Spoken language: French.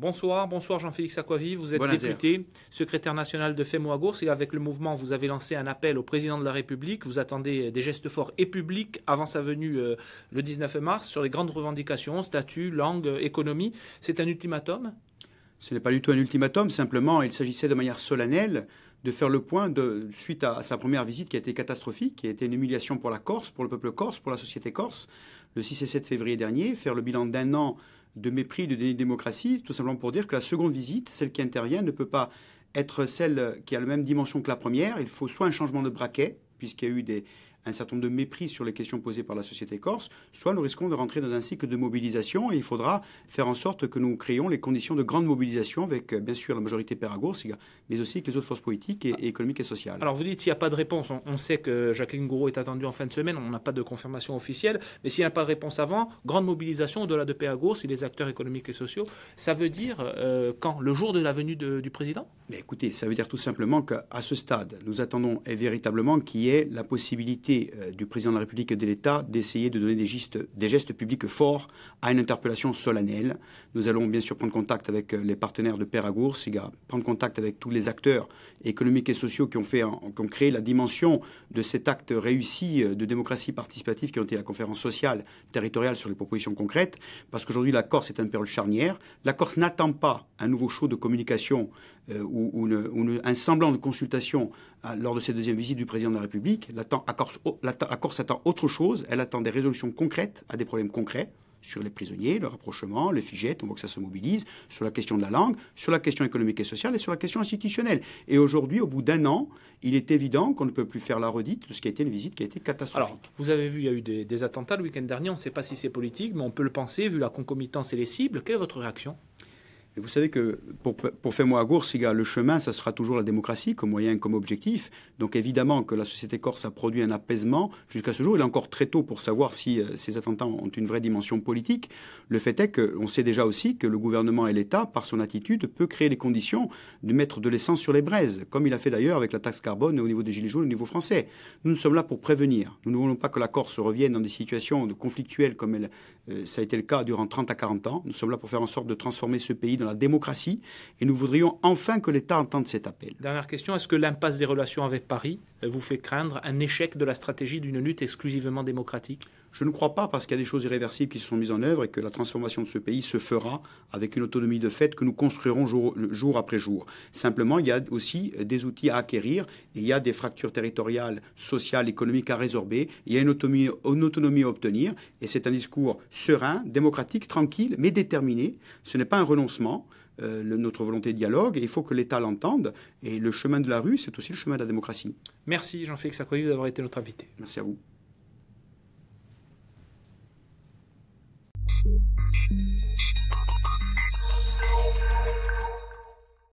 Bonsoir, bonsoir Jean-Félix Aquavive. Vous êtes député, secrétaire national de Gourse et avec le mouvement, vous avez lancé un appel au président de la République. Vous attendez des gestes forts et publics avant sa venue euh, le 19 mars sur les grandes revendications, statut, langue, euh, économie. C'est un ultimatum Ce n'est pas du tout un ultimatum, simplement il s'agissait de manière solennelle de faire le point de, suite à, à, sa première visite qui a été catastrophique, qui a été une humiliation pour la Corse, pour le peuple corse, pour la société corse, le 6 et 7 février dernier, faire le bilan d'un an de mépris, de déni démocratie, tout simplement pour dire que la seconde visite, celle qui intervient, ne peut pas être celle qui a la même dimension que la première. Il faut soit un changement de braquet, puisqu'il y a eu des, un certain nombre de mépris sur les questions posées par la société corse, soit nous risquons de rentrer dans un cycle de mobilisation et il faudra faire en sorte que nous créions les conditions de grande mobilisation avec, euh, bien sûr, la majorité péragourse, mais aussi avec les autres forces politiques et, ah. économiques et sociales. Alors vous dites s'il n'y a pas de réponse, on, sait que Jacqueline Gouraud est attendue en fin de semaine, on n'a pas de confirmation officielle, mais s'il n'y a pas de réponse avant, grande mobilisation au-delà de péragourse et les acteurs économiques et sociaux, ça veut dire euh, quand Le jour de la venue du président écoutez, ça veut dire tout simplement qu'à ce stade, nous attendons véritablement qu'il y ait la possibilité euh, du président de la République et de l'État d'essayer de donner des gestes, des gestes, publics forts à une interpellation solennelle. Nous allons bien sûr prendre contact avec euh, les partenaires de Péragour, SIGA, prendre contact avec tous les acteurs économiques et sociaux qui ont, fait, créé la dimension de cet acte réussi euh, de démocratie participative qui ont été la conférence sociale territoriale sur les propositions concrètes, parce qu'aujourd'hui la Corse est un perle charnière. La Corse n'attend pas un nouveau show de communication ou, un semblant de consultation lors de cette deuxième visite du président de la République. à Corse la Corse attend autre chose, elle attend des résolutions concrètes à des problèmes concrets sur les prisonniers, le rapprochement, le figettes, on voit que ça se mobilise, sur la question de la langue, sur la question économique et sociale et sur la question institutionnelle. Et aujourd'hui, au bout d'un an, il est évident qu'on ne peut plus faire la redite de ce qui a été une visite qui a été catastrophique. vous avez vu, il y a eu des attentats le week-end dernier, on ne sait pas si c'est politique, mais on peut le penser, vu la concomitance et les cibles. Quelle est votre réaction vous savez que pour, pour moi moi Goursiga, le chemin, ça sera toujours la démocratie comme moyen, comme objectif. Donc évidemment que la société corse a produit un apaisement jusqu'à ce jour. Il est encore très tôt pour savoir si euh, ces attentats ont une vraie dimension politique. Le fait est qu'on sait déjà aussi que le gouvernement et l'État, par son attitude, peut créer les conditions de mettre de l'essence sur les braises, comme il a fait d'ailleurs avec la taxe carbone au niveau des Gilets jaunes, au niveau français. Nous, nous sommes là pour prévenir. Nous ne voulons pas que la Corse revienne dans des situations conflictuelles comme euh, ça a été le cas durant 30 à 40 ans. Nous sommes là pour faire en sorte de transformer ce pays dans la démocratie et nous voudrions enfin que l'État entende cet appel. Dernière question, est-ce que l'impasse des relations avec Paris euh, vous fait craindre un échec de la stratégie d'une lutte exclusivement démocratique je ne crois pas parce qu'il y a des choses irréversibles qui se sont mises en œuvre et que la transformation de ce pays se fera avec une autonomie de fait que nous construirons jour, après jour. Simplement, il y a aussi des outils à acquérir, il y a des fractures territoriales, sociales, économiques à résorber, il y a une autonomie, à obtenir et c'est un discours serein, démocratique, tranquille, mais déterminé. Ce n'est pas un renoncement. Euh, notre volonté de dialogue il faut que l'État l'entende. Et le chemin de la rue, c'est aussi le chemin de la démocratie. Merci Jean-Félix Sarkozy d'avoir été notre invité. Merci à vous. Thank you.